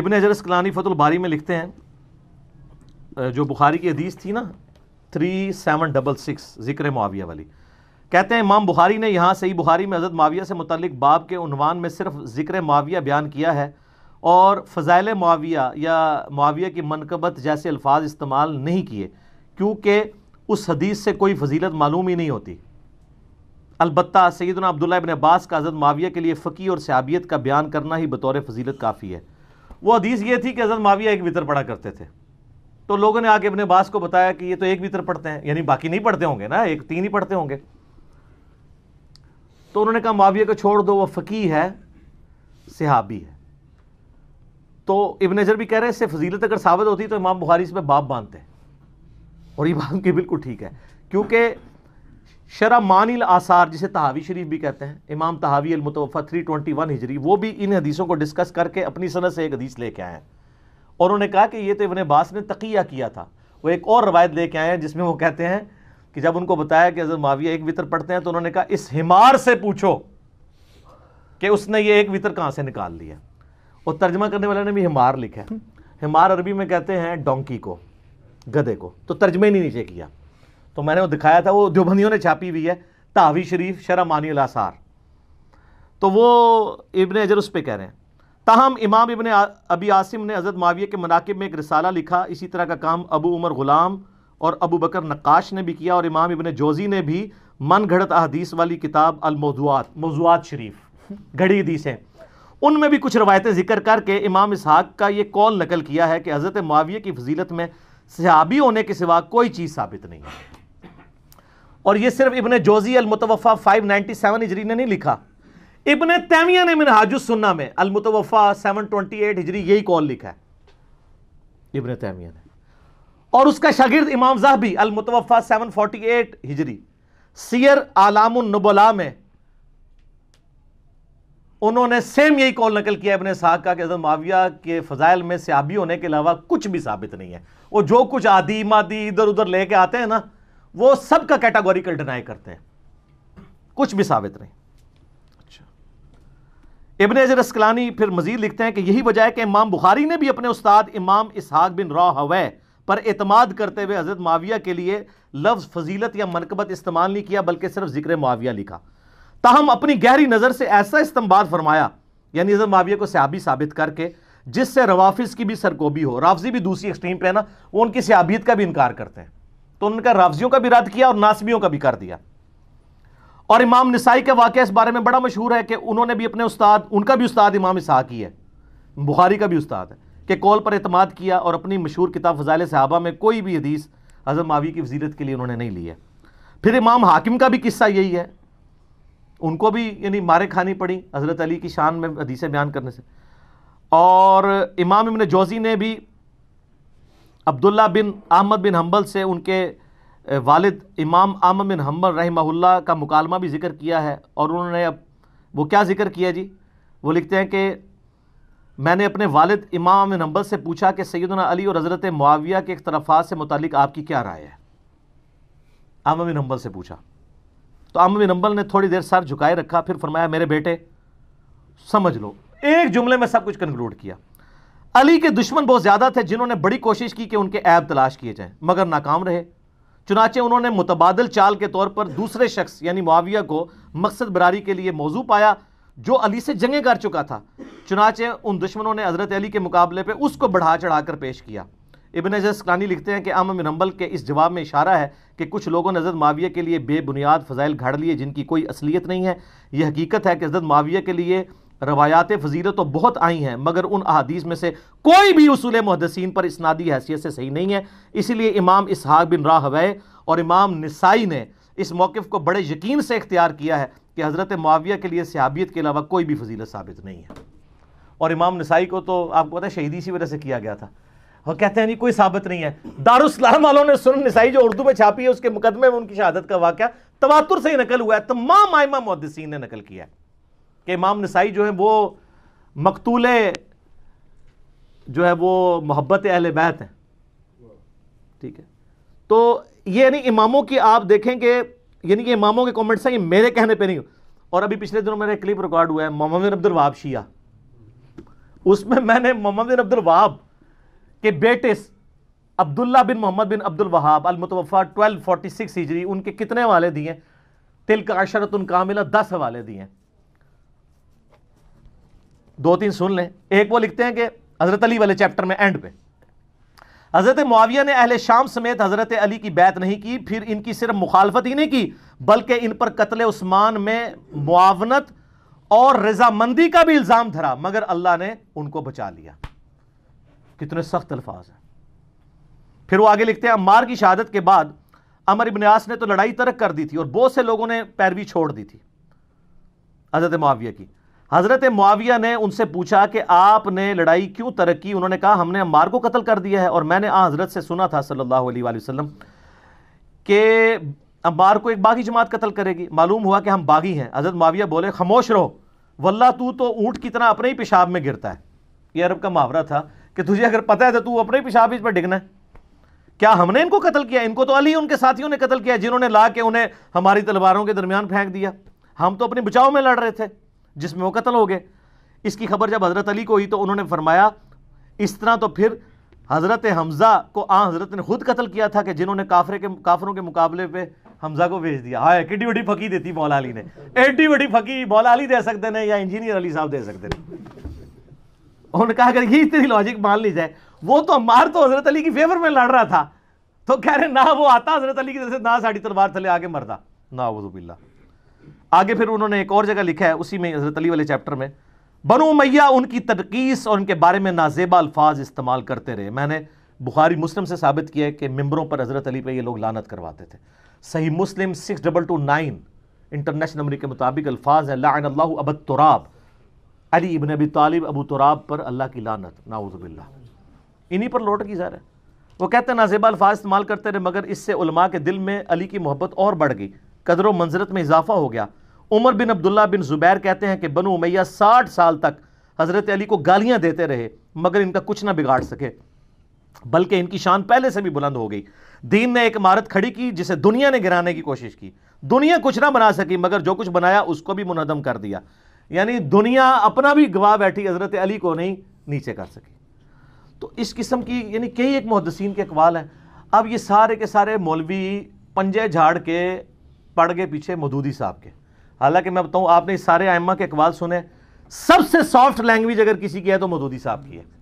ابن حجر اسکلانی فت الباری میں لکھتے ہیں جو بخاری کی حدیث تھی نا تھری سیون ڈبل سکس ذکر معاویہ والی کہتے ہیں امام بخاری نے یہاں صحیح بخاری میں حضرت معاویہ سے متعلق باب کے عنوان میں صرف ذکر معاویہ بیان کیا ہے اور فضائل معاویہ یا معاویہ کی منقبت جیسے الفاظ استعمال نہیں کیے کیونکہ اس حدیث سے کوئی فضیلت معلوم ہی نہیں ہوتی البتہ سیدنا عبداللہ ابن عباس کا حضرت معاویہ کے لیے فقی اور صحابیت کا بیان کرنا ہی بطور فضیلت کافی ہے وہ حدیث یہ تھی کہ حضرت معاویہ ایک وطر پڑھا کرتے تھے تو لوگوں نے آگے اپنے باس کو بتایا کہ یہ تو ایک وطر پڑھتے ہیں یعنی باقی نہیں پڑھتے ہوں گے نا ایک تین ہی پڑھتے ہوں گے تو انہوں نے کہا معاویہ کو چھوڑ دو وہ فقی ہے صحابی ہے تو ابن ابنجر بھی کہہ رہے ہیں اس سے فضیلت اگر ثابت ہوتی تو امام بخاری اس میں باپ باندھتے اور یہ بات کی بالکل ٹھیک ہے کیونکہ شرح مانی الاثار جسے تحاوی شریف بھی کہتے ہیں امام تحاوی المتوفہ 321 ہجری وہ بھی ان حدیثوں کو ڈسکس کر کے اپنی سنت سے ایک حدیث لے کے آئے ہیں اور انہوں نے کہا کہ یہ تو ابن باس نے تقیہ کیا تھا وہ ایک اور روایت لے کے آئے ہیں جس میں وہ کہتے ہیں کہ جب ان کو بتایا کہ حضرت معاویہ ایک وطر پڑھتے ہیں تو انہوں نے کہا اس ہمار سے پوچھو کہ اس نے یہ ایک وطر کہاں سے نکال لیا اور ترجمہ کرنے والے نے بھی ہمار لکھا ہے ہمار عربی میں کہتے ہیں ڈونکی کو گدے کو تو ترجمہ نہیں نیچے کیا تو میں نے وہ دکھایا تھا وہ دیوبندیوں نے چھاپی ہوئی ہے تحوی شریف شرح مانی الاثار تو وہ ابن اس پہ کہہ رہے ہیں تاہم امام ابن ابی عاصم نے حضرت معاویہ کے مناقب میں ایک رسالہ لکھا اسی طرح کا کام ابو عمر غلام اور ابو بکر نقاش نے بھی کیا اور امام ابن جوزی نے بھی من گھڑت احدیث والی کتاب الموضوعات موضوعات شریف گھڑی حدیث ہیں ان میں بھی کچھ روایتیں ذکر کر کے امام اسحاق کا یہ کال نقل کیا ہے کہ حضرت معاویہ کی فضیلت میں صحابی ہونے کے سوا کوئی چیز ثابت نہیں ہے اور یہ صرف ابن جوزی المتوفہ 597 ہجری نے نہیں لکھا ابن تیمیہ نے منہاج السنہ میں المتوفہ 728 ہجری یہی کون لکھا ہے ابن تیمیہ نے اور اس کا شاگرد امام زہبی المتوفہ 748 ہجری سیر آلام النبلا میں انہوں نے سیم یہی کال نقل کیا ابن ساق کا کہ حضرت معاویہ کے فضائل میں صحابی ہونے کے علاوہ کچھ بھی ثابت نہیں ہے وہ جو کچھ آدھی مادی ادھر ادھر لے کے آتے ہیں نا وہ سب کا کیٹاگوریکل ڈینائی کرتے ہیں کچھ بھی ثابت نہیں اچھا ابن عزر اسکلانی پھر مزید لکھتے ہیں کہ یہی وجہ ہے کہ امام بخاری نے بھی اپنے استاد امام اسحاق بن را ہوئے پر اعتماد کرتے ہوئے حضرت معاویہ کے لیے لفظ فضیلت یا منقبت استعمال نہیں کیا بلکہ صرف ذکر معاویہ لکھا تاہم اپنی گہری نظر سے ایسا استمباد فرمایا یعنی حضرت معاویہ کو صحابی ثابت کر کے جس سے روافظ کی بھی سرکوبی ہو رافضی بھی دوسری ایکسٹریم پہ ہے نا وہ ان کی صحابیت کا بھی انکار کرتے ہیں تو انہوں نے کہا رافضیوں کا بھی رد کیا اور ناسمیوں کا بھی کر دیا اور امام نسائی کا واقعہ اس بارے میں بڑا مشہور ہے کہ انہوں نے بھی اپنے استاد ان کا بھی استاد امام اسحاق ہی ہے بخاری کا بھی استاد ہے کہ کال پر اعتماد کیا اور اپنی مشہور کتاب فضائل صحابہ میں کوئی بھی حدیث حضرت معاوی کی وزیرت کے لیے انہوں نے نہیں لی ہے پھر امام حاکم کا بھی قصہ یہی ہے ان کو بھی یعنی مارے کھانی پڑی حضرت علی کی شان میں حدیثیں بیان کرنے سے اور امام ابن جوزی نے بھی عبداللہ بن احمد بن حنبل سے ان کے والد امام احمد بن حنبل رحمہ اللہ کا مکالمہ بھی ذکر کیا ہے اور انہوں نے اب وہ کیا ذکر کیا جی وہ لکھتے ہیں کہ میں نے اپنے والد امام بن حنبل سے پوچھا کہ سیدنا علی اور حضرت معاویہ کے اختلافات سے متعلق آپ کی کیا رائے ہے احمد بن حنبل سے پوچھا تو احمد بن حنبل نے تھوڑی دیر سر جھکائے رکھا پھر فرمایا میرے بیٹے سمجھ لو ایک جملے میں سب کچھ کنکلوڈ کیا علی کے دشمن بہت زیادہ تھے جنہوں نے بڑی کوشش کی کہ ان کے عیب تلاش کیے جائیں مگر ناکام رہے چنانچہ انہوں نے متبادل چال کے طور پر دوسرے شخص یعنی معاویہ کو مقصد براری کے لیے موضوع پایا جو علی سے جنگیں کر چکا تھا چنانچہ ان دشمنوں نے حضرت علی کے مقابلے پہ اس کو بڑھا چڑھا کر پیش کیا ابن اجر لکھتے ہیں کہ آمن ممبل کے اس جواب میں اشارہ ہے کہ کچھ لوگوں نے حضرت معاویہ کے لیے بے بنیاد فضائل گھڑ لیے جن کی کوئی اصلیت نہیں ہے یہ حقیقت ہے کہ حضرت معاویہ کے لیے روایات فضیلت تو بہت آئی ہیں مگر ان احادیث میں سے کوئی بھی اصول محدثین پر اسنادی حیثیت سے صحیح نہیں ہے اسی لیے امام اسحاق بن راہوے اور امام نسائی نے اس موقف کو بڑے یقین سے اختیار کیا ہے کہ حضرت معاویہ کے لیے صحابیت کے علاوہ کوئی بھی فضیلت ثابت نہیں ہے اور امام نسائی کو تو آپ کو پتہ ہے شہیدی اسی وجہ سے کیا گیا تھا وہ کہتے ہیں جی کوئی ثابت نہیں ہے دارالسلام والوں نے سن نسائی جو اردو میں چھاپی ہے اس کے مقدمے میں ان کی شہادت کا واقعہ تواتر سے ہی نقل ہوا ہے تمام آئمہ محدثین نے نقل کیا ہے کہ امام نسائی جو ہے وہ مقتول جو ہے وہ محبت اہل بیت ہیں ٹھیک ہے تو یہ یعنی اماموں کی آپ دیکھیں کہ یعنی کہ اماموں کے کامنٹس ہیں یہ میرے کہنے پہ نہیں اور ابھی پچھلے دنوں میں مومن عبد الواب شیعہ اس میں میں نے بن عبد الواب کے بیٹس عبداللہ بن محمد بن عبد الوہاب المتوفا 1246 ہجری ان کے کتنے والے دیے تلک عشرت اشرۃ ال دس حوالے دیے دو تین سن لیں ایک وہ لکھتے ہیں کہ حضرت علی والے چیپٹر میں اینڈ پہ حضرت معاویہ نے اہل شام سمیت حضرت علی کی بیعت نہیں کی پھر ان کی صرف مخالفت ہی نہیں کی بلکہ ان پر قتل عثمان میں معاونت اور رضامندی کا بھی الزام دھرا مگر اللہ نے ان کو بچا لیا کتنے سخت الفاظ ہیں پھر وہ آگے لکھتے ہیں امار کی شہادت کے بعد امر عاص نے تو لڑائی ترک کر دی تھی اور بہت سے لوگوں نے پیروی چھوڑ دی تھی حضرت معاویہ کی حضرت معاویہ نے ان سے پوچھا کہ آپ نے لڑائی کیوں ترقی انہوں نے کہا ہم نے امار کو قتل کر دیا ہے اور میں نے آ حضرت سے سنا تھا صلی اللہ علیہ وآلہ وسلم کہ امار کو ایک باغی جماعت قتل کرے گی معلوم ہوا کہ ہم باغی ہیں حضرت معاویہ بولے خاموش رہو واللہ تو تو اونٹ کی طرح اپنے ہی پیشاب میں گرتا ہے یہ عرب کا محاورہ تھا کہ تجھے اگر پتہ ہے تو تو اپنے ہی پیشاب اس پر ڈگنا ہے کیا ہم نے ان کو قتل کیا ان کو تو علی ان کے ساتھیوں نے قتل کیا جنہوں نے لا کے انہیں ہماری تلواروں کے درمیان پھینک دیا ہم تو اپنے بچاؤ میں لڑ رہے تھے جس میں وہ قتل ہو گئے اس کی خبر جب حضرت علی کو ہوئی تو انہوں نے فرمایا اس طرح تو پھر حضرت حمزہ کو آ حضرت نے خود قتل کیا تھا کہ جنہوں نے کافروں کے مقابلے پہ حمزہ کو بھیج دیا ہاں، پھکی بڑی پھکی مولا علی دے سکتے ہیں یا انجینئر علی صاحب دے سکتے ہیں انہوں نے کہا کہ یہ لاجک مان لی جائے وہ تو مار تو حضرت علی کی فیور میں لڑ رہا تھا تو کہہ رہے نہ وہ آتا حضرت علی کی سے نہ ساڑی تلوار تھلے آگے مرتا نہ باللہ آگے پھر انہوں نے ایک اور جگہ لکھا ہے اسی میں حضرت علی والے چیپٹر میں بنو میہ ان کی ترکیس اور ان کے بارے میں نازیبا الفاظ استعمال کرتے رہے میں نے بخاری مسلم سے ثابت کیا ہے کہ ممبروں پر حضرت علی پہ یہ لوگ لانت کرواتے تھے صحیح مسلم سکس ڈبل انٹرنیشنل نمبر کے مطابق الفاظ لعن اللہ تراب علی ابن ابی طالب ابو تراب پر اللہ کی لانت باللہ انہی پر لوٹ کی جا رہا ہے وہ کہتے ہیں نازیبا الفاظ استعمال کرتے رہے مگر اس سے علماء کے دل میں علی کی محبت اور بڑھ گئی قدر و منظرت میں اضافہ ہو گیا عمر بن عبداللہ بن زبیر کہتے ہیں کہ بنو امیہ ساٹھ سال تک حضرت علی کو گالیاں دیتے رہے مگر ان کا کچھ نہ بگاڑ سکے بلکہ ان کی شان پہلے سے بھی بلند ہو گئی دین نے ایک عمارت کھڑی کی جسے دنیا نے گرانے کی کوشش کی دنیا کچھ نہ بنا سکی مگر جو کچھ بنایا اس کو بھی منہدم کر دیا یعنی دنیا اپنا بھی گواہ بیٹھی حضرت علی کو نہیں نیچے کر سکی تو اس قسم کی یعنی کئی ایک محدثین کے اقوال ہیں اب یہ سارے کے سارے مولوی پنجے جھاڑ کے پڑ گئے پیچھے مدودی صاحب کے حالانکہ میں بتاؤں آپ نے سارے آئمہ کے اقوال سنے سب سے سافٹ لینگویج اگر کسی کی ہے تو مودودی صاحب کی ہے